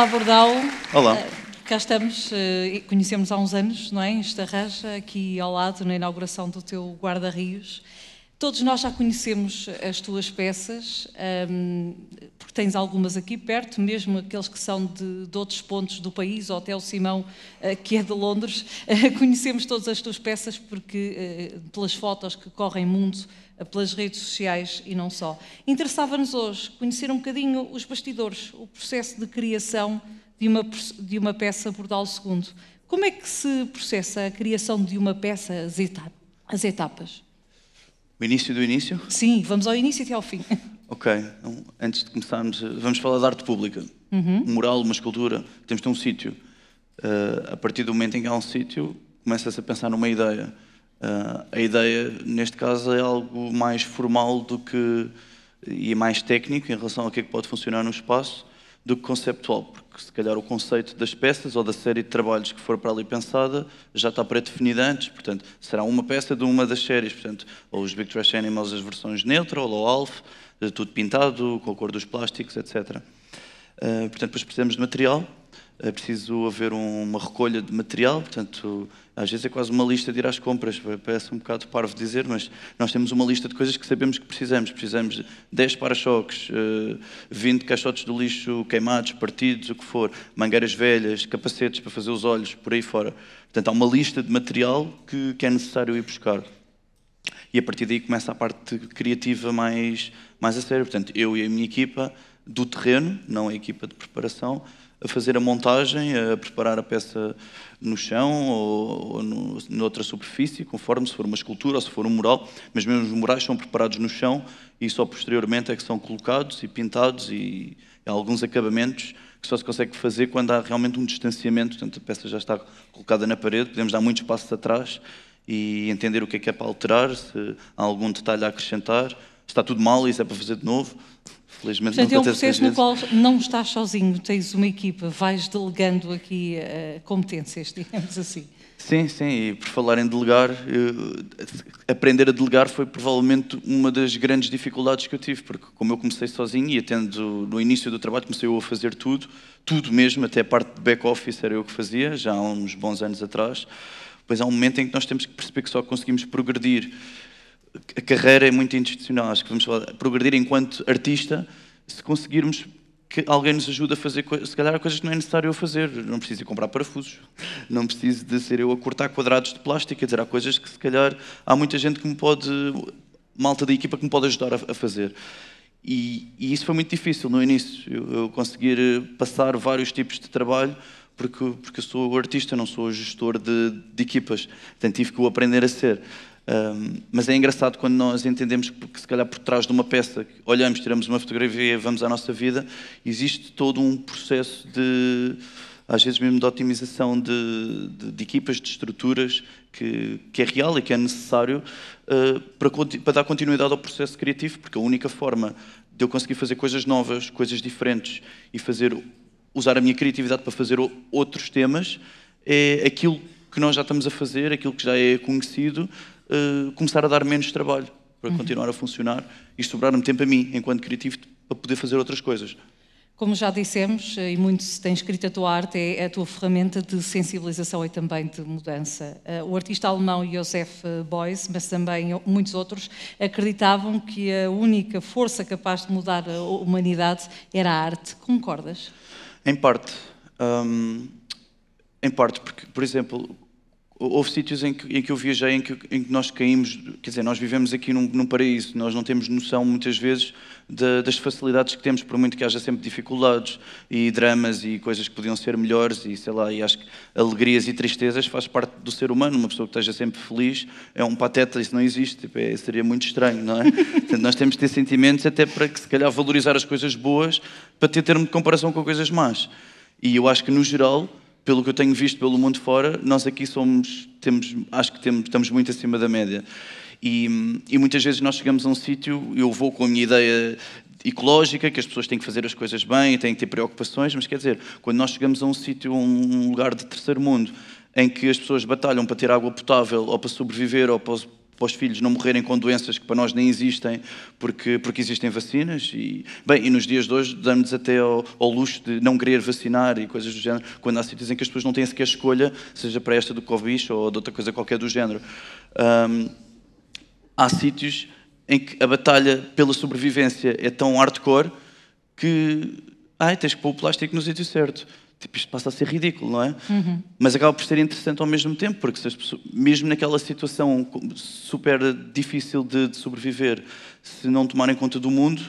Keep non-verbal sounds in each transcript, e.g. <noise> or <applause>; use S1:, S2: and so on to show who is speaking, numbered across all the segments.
S1: Olá, Bordal. Olá. Eh, cá estamos, eh, conhecemos há uns anos, não é? Em Estarraja, aqui ao lado, na inauguração do teu guarda-rios. Todos nós já conhecemos as tuas peças, um, porque tens algumas aqui perto, mesmo aqueles que são de, de outros pontos do país, ou até o Simão, uh, que é de Londres. Uh, conhecemos todas as tuas peças porque uh, pelas fotos que correm mundo, pelas redes sociais e não só. Interessava-nos hoje conhecer um bocadinho os bastidores, o processo de criação de uma, de uma peça Bordal II. Como é que se processa a criação de uma peça, as, etapa, as etapas?
S2: O início do início?
S1: Sim, vamos ao início até ao fim. <laughs>
S2: Ok, então, antes de começarmos, eh, vamos falar de arte pública. Uhum. Um mural, uma escultura, temos de ter um sítio. Uh, a partir do momento em que há um sítio, começa-se a pensar numa ideia. Uh, a ideia, neste caso, é algo mais formal do que e mais técnico em relação ao que é que pode funcionar no espaço, do que conceptual, porque se calhar o conceito das peças ou da série de trabalhos que for para ali pensada já está pré-definida antes, portanto, será uma peça de uma das séries, portanto, ou os Big Trash Animals, as versões neutral ou alf, eh, tudo pintado, com a cor dos plásticos, etc. Uh, eh, portanto, depois precisamos de material, é preciso haver um, uma recolha de material, portanto, às vezes é quase uma lista de ir às compras, parece um bocado parvo dizer, mas nós temos uma lista de coisas que sabemos que precisamos. Precisamos de 10 para-choques, 20 eh, caixotes de lixo queimados, partidos, o que for, mangueiras velhas, capacetes para fazer os olhos, por aí fora. Portanto, há uma lista de material que, que é necessário ir buscar. E a partir daí começa a parte criativa mais, mais a sério. Portanto, eu e a minha equipa do terreno, não a equipa de preparação, a fazer a montagem, a preparar a peça no chão ou, ou no, noutra superfície, conforme se for uma escultura ou se for um mural, mas mesmo os murais são preparados no chão e só posteriormente é que são colocados e pintados e há alguns acabamentos que só se consegue fazer quando há realmente um distanciamento, portanto a peça já está colocada na parede, podemos dar muitos passos atrás e entender o que é que é para alterar, se há algum detalhe a acrescentar, está tudo mal, isso é para fazer de novo. Felizmente Portanto, não é um processo no qual
S1: não estás sozinho, tens uma equipa, vais delegando aqui uh, competências, <laughs> digamos assim.
S2: Sim, sim, e por falar em delegar, eh, aprender a delegar foi provavelmente uma das grandes dificuldades que eu tive, porque como eu comecei sozinho e atendo no início do trabalho, comecei eu a fazer tudo, tudo mesmo, até a parte de back-office era eu que fazia, já há uns bons anos atrás. Pois há um momento em que nós temos que perceber que só conseguimos progredir a carreira é muito institucional. Acho que vamos progredir enquanto artista se conseguirmos que alguém nos ajude a fazer, se calhar, coisas que não é necessário eu fazer. Não preciso ir comprar parafusos, não preciso de ser eu a cortar quadrados de plástico. Quer dizer, há coisas que, se calhar, há muita gente que me pode, malta da equipa, que me pode ajudar a, a fazer. E, e, isso foi muito difícil no início, eu, eu conseguir eh, passar vários tipos de trabalho, porque, porque eu sou artista, não sou gestor de, de equipas. Portanto, tive que o aprender a ser. Um, mas é engraçado quando nós entendemos que, se calhar, por trás de uma peça, olhamos, tiramos uma fotografia, vamos à nossa vida, existe todo um processo de, às vezes mesmo, de otimização de, de, de equipas, de estruturas, que, que, é real e que é necessário uh, para, para, dar continuidade ao processo criativo, porque a única forma de eu conseguir fazer coisas novas, coisas diferentes e fazer, usar a minha criatividade para fazer outros temas é aquilo que nós já estamos a fazer, aquilo que já é conhecido eh, começar a dar menos trabalho para uhum. continuar a funcionar e sobrar-me tempo a mim, enquanto criativo, para poder fazer outras coisas.
S1: Como já dissemos, eh, e muito se tem escrito a tua arte, é a tua ferramenta de sensibilização e também de mudança. Eh, o artista alemão Josef Beuys, mas também muitos outros, acreditavam que a única força capaz de mudar a humanidade era a arte. Concordas?
S2: Em parte. em parte, porque, por exemplo, houve sítios em que, em que eu viajei em que, em que, nós caímos, quer dizer, nós vivemos aqui num, num paraíso, nós não temos noção muitas vezes de, das facilidades que temos, por muito que haja sempre dificuldades e dramas e coisas que podiam ser melhores e sei lá, e acho que alegrias e tristezas faz parte do ser humano, uma pessoa que esteja sempre feliz é um pateta, isso não existe, tipo, é, seria muito estranho, não é? <laughs> Portanto, nós temos de ter sentimentos até para que se calhar valorizar as coisas boas para ter termo de comparação com coisas más. E eu acho que no geral pelo que eu tenho visto pelo mundo fora, nós aqui somos, temos, acho que temos, estamos muito acima da média. E, e muitas vezes nós chegamos a um sítio, eu vou com a minha ideia ecológica, que as pessoas têm que fazer as coisas bem, têm que ter preocupações, mas quer dizer, quando nós chegamos a um sítio, um lugar de terceiro mundo, em que as pessoas batalham para ter água potável, ou para sobreviver, ou para para os filhos não morrerem com doenças que para nós nem existem, porque, porque existem vacinas. E, bem, e nos dias de hoje damos até ao, ao luxo de não querer vacinar e coisas do género, quando há sítios em que as pessoas não têm sequer escolha, seja para esta do Covid ou de outra coisa qualquer do género. há sítios em que a batalha pela sobrevivência é tão hardcore que ai, tens que pôr o plástico no sítio certo, tipo, isto passa a ser ridículo, não é? Uhum. Mas acaba por ser interessante ao mesmo tempo, porque pessoas, mesmo naquela situação super difícil de, de, sobreviver, se não tomarem conta do mundo,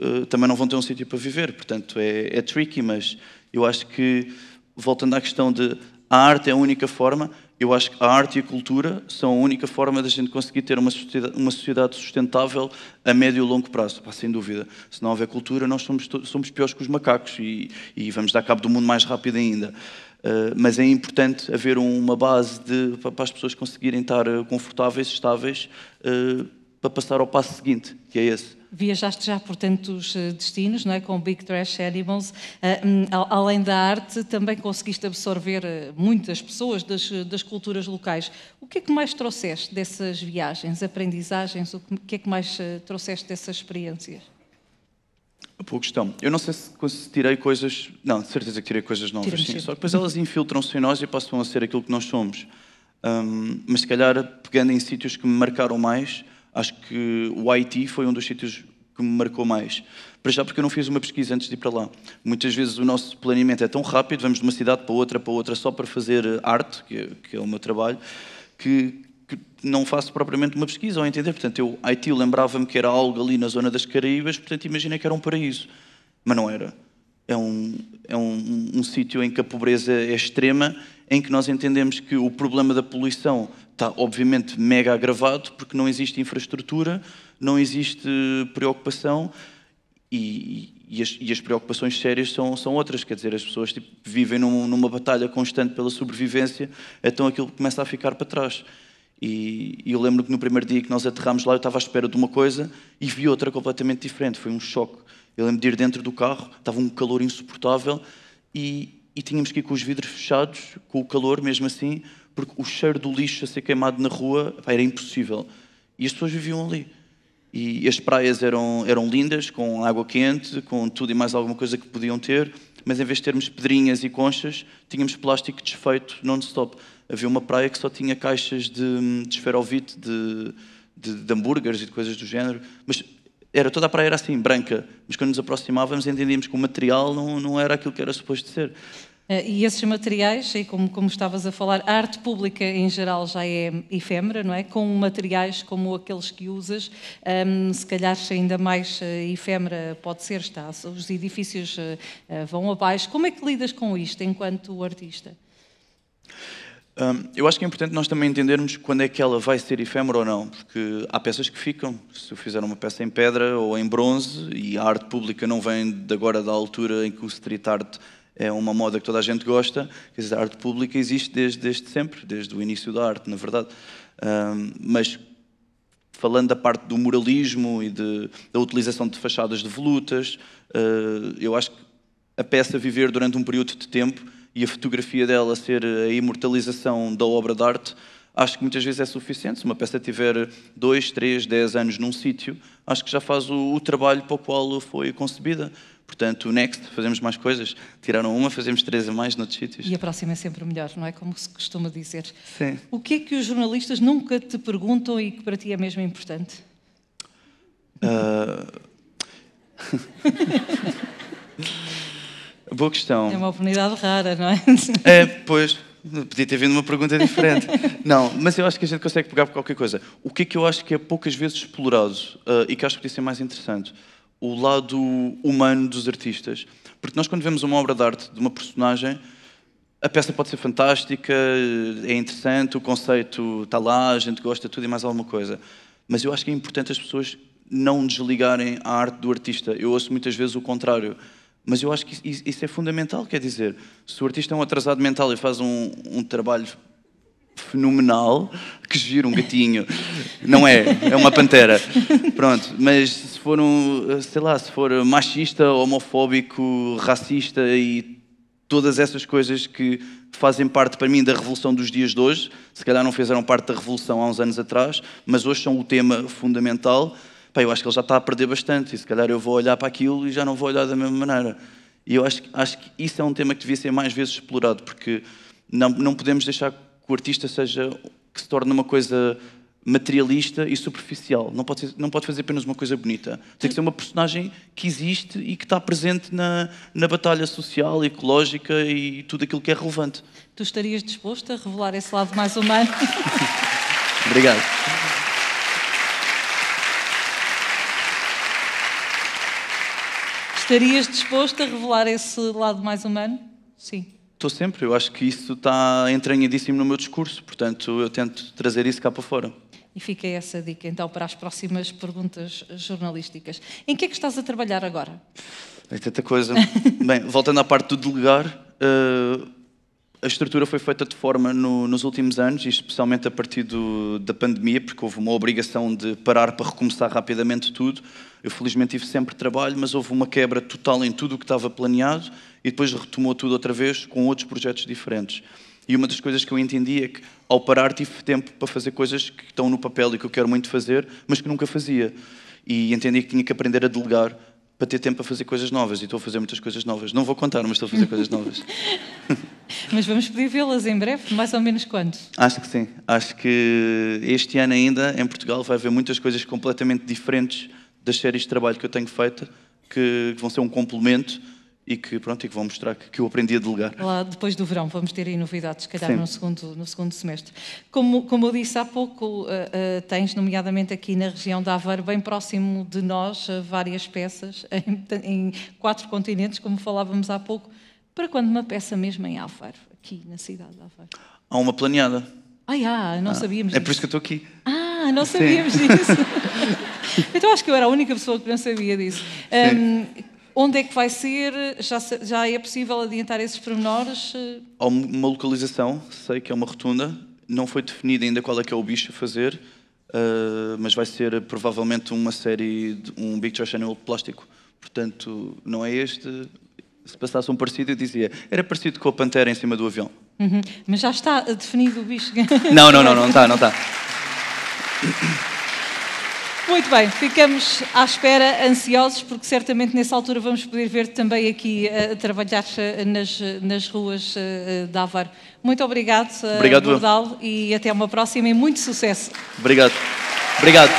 S2: uh, também não vão ter um sítio para viver. Portanto, é, é tricky, mas eu acho que, voltando à questão de a arte é a única forma, eu acho que a arte e a cultura são a única forma da gente conseguir ter uma sociedade, uma sociedade sustentável a médio e longo prazo, sem dúvida. Se não houver cultura, nós somos, somos piores que os macacos e, e vamos dar cabo do mundo mais rápido ainda. Uh, mas é importante haver uma base de, para as pessoas conseguirem estar eh, confortáveis, estáveis, uh, para passar ao passo seguinte, que é esse
S1: viajaste já por tantos eh, destinos, não é? Com Big Trash Animals. Eh, hum, além da arte, também conseguiste absorver eh, muitas pessoas das, das culturas locais. O que é que mais trouxeste dessas viagens, aprendizagens? O que é que mais trouxeste dessas experiências?
S2: Boa questão. Eu não sei se tirei coisas. Não, certeza que tirei coisas novas, sim. Só que depois elas infiltram-se em nós e passam a ser aquilo que nós somos. Um, mas se calhar pegando em sítios que me marcaram mais, Acho que o Haiti foi um dos sítios que me marcou mais. Para já porque eu não fiz uma pesquisa antes de ir para lá. Muitas vezes o nosso planeamento é tão rápido, vamos de uma cidade para outra, para outra, só para fazer arte, que é, é o meu trabalho, que, que não faço propriamente uma pesquisa, ou entender. Portanto, eu, Haiti lembrava-me que era algo ali na zona das Caraíbas, portanto imaginei que era um paraíso. Mas não era é um, é um, um sítio em que a pobreza é extrema, em que nós entendemos que o problema da poluição está obviamente mega agravado porque não existe infraestrutura, não existe preocupação e, e, as, e as, preocupações sérias são, são, outras. Quer dizer, as pessoas tipo, vivem num, numa batalha constante pela sobrevivência, então aquilo começa a ficar para trás. E, e eu lembro que no primeiro dia que nós aterramos lá, eu estava à espera de uma coisa e vi outra completamente diferente. Foi um choque. Eu lembro de ir dentro do carro, estava um calor insuportável e, e tínhamos que ir com os vidros fechados, com o calor mesmo assim, porque o cheiro do lixo a ser queimado na rua pá, era impossível. E as pessoas viviam ali. E as praias eram, eram lindas, com água quente, com tudo e mais alguma coisa que podiam ter, mas em vez de termos pedrinhas e conchas, tínhamos plástico desfeito non-stop. Havia uma praia que só tinha caixas de, de esferovite, de, de, de hambúrgueres e de coisas do género, mas era toda a praia era assim, branca, mas quando nos aproximávamos entendíamos que o material não, não era aquilo que era suposto ser.
S1: Eh, e esses materiais, e como, como estavas a falar, a arte pública em geral já é efêmera, não é? Com materiais como aqueles que usas, um, ehm, se calhar ainda mais eh, efêmera pode ser, está? Os edifícios eh, vão abaixo. Como é que lidas com isto enquanto artista?
S2: eu acho que é importante nós também entendermos quando é que ela vai ser efêmera ou não, porque há peças que ficam. Se eu fizer uma peça em pedra ou em bronze, e a arte pública não vem de agora da altura em que o street art é uma moda que toda a gente gosta, quer dizer, a arte pública existe desde, desde sempre, desde o início da arte, na verdade. mas falando da parte do muralismo e de, da utilização de fachadas de volutas, ah, eu acho que a peça viver durante um período de tempo e a fotografia dela ser a imortalização da obra de arte, acho que muitas vezes é suficiente. Se uma peça tiver 2, 3, 10 anos num sítio, acho que já faz o, o, trabalho para o qual foi concebida. Portanto, next, fazemos mais coisas. Tiraram uma, fazemos três a mais noutros sítios. E
S1: a próxima é sempre melhor, não é? Como se costuma dizer. Sim. O que é que os jornalistas nunca te perguntam e que para ti é mesmo importante?
S2: Uh... <laughs> Boa questão. É
S1: uma oportunidade rara, não é? É,
S2: pois. Podia ter vindo uma pergunta diferente. não, mas eu acho que a gente consegue pegar por qualquer coisa. O que é que eu acho que é poucas vezes explorado uh, e que acho que podia ser mais interessante? O lado humano dos artistas. Porque nós, quando vemos uma obra de arte de uma personagem, a peça pode ser fantástica, é interessante, o conceito está lá, a gente gosta de tudo e mais alguma coisa. Mas eu acho que é importante as pessoas não desligarem a arte do artista. Eu ouço muitas vezes o contrário. Mas eu acho que isso é fundamental, quer dizer, se o artista é um atrasado mental e faz um, um trabalho fenomenal, que gira um gatinho, não é, é uma pantera, pronto, mas se for um, sei lá, se for machista, homofóbico, racista e todas essas coisas que fazem parte para mim da revolução dos dias de hoje, se calhar não fizeram parte da revolução há uns anos atrás, mas hoje são o tema fundamental pá, eu acho que ele já está a perder bastante e se calhar eu vou olhar para aquilo e já não vou olhar da mesma maneira. E eu acho, acho que isso é um tema que devia ser mais vezes explorado, porque não, não podemos deixar que o artista seja, que se torne uma coisa materialista e superficial. Não pode, ser, não pode fazer apenas uma coisa bonita. Tem que ser uma personagem que existe e que está presente na, na batalha social, ecológica e tudo aquilo que é relevante.
S1: Tu estarias disposto a revelar esse lado mais humano? <laughs> Obrigado. Estarias disposto a revelar esse lado mais humano? Sim.
S2: Estou sempre, eu acho que isso está entranhadíssimo no meu discurso, portanto eu tento trazer isso cá para fora.
S1: E fica essa dica então para as próximas perguntas jornalísticas. Em que é que estás a trabalhar agora?
S2: É tanta coisa. <laughs> Bem, voltando à parte do delegar, uh a estrutura foi feita de forma no, nos últimos anos, e especialmente a partir do, da pandemia, porque houve uma obrigação de parar para recomeçar rapidamente tudo. Eu felizmente tive sempre trabalho, mas houve uma quebra total em tudo o que estava planeado e depois retomou tudo outra vez com outros projetos diferentes. E uma das coisas que eu entendi é que, ao parar, tive tempo para fazer coisas que estão no papel e que eu quero muito fazer, mas que nunca fazia. E entendi que tinha que aprender a delegar para ter tempo para fazer coisas novas. E estou a fazer muitas coisas novas. Não vou contar, mas estou a fazer coisas novas.
S1: <laughs> Mas vamos poder vê-las em breve, mais ou menos quando?
S2: Acho que sim. Acho que este ano ainda, em Portugal, vai haver muitas coisas completamente diferentes das séries de trabalho que eu tenho feito, que vão ser um complemento e que, pronto, e que vão mostrar que, que eu
S1: aprendi a delegar. Lá depois do verão vamos ter aí novidades, se calhar no segundo, no segundo semestre. Como, como eu disse há pouco, uh, uh, tens nomeadamente aqui na região da Aveiro, bem próximo de nós, uh, várias peças <laughs> em, em quatro continentes, como falávamos há pouco para quando uma peça mesmo em Alfaro, aqui na cidade de Alfaro?
S2: Há uma planeada.
S1: Ah, não ah, sabíamos É disso. por isso que eu estou
S2: aqui. Ah, não Sim. sabíamos <laughs>
S1: disso. então acho que eu era a única pessoa que não sabia disso. Um, onde é que vai ser? Já, já é possível adiantar esses pormenores?
S2: Há uma localização, sei que é uma rotunda. Não foi definida ainda qual é que é o bicho a fazer, uh, mas vai ser provavelmente uma série, de, um Big Trash de plástico. Portanto, não é este, se passasse um parecido, eu dizia, era parecido com a pantera em cima do avião.
S1: Uhum. Mas já está definido o bicho. <laughs> Não, não, não, não está, não está. Muito bem, ficamos à espera, ansiosos, porque certamente nessa altura vamos poder ver também aqui eh, a trabalhar eh, nas, nas ruas eh, de Álvaro. Muito obrigado, obrigado. Bordal, e até uma próxima e muito sucesso.
S2: Obrigado. Obrigado.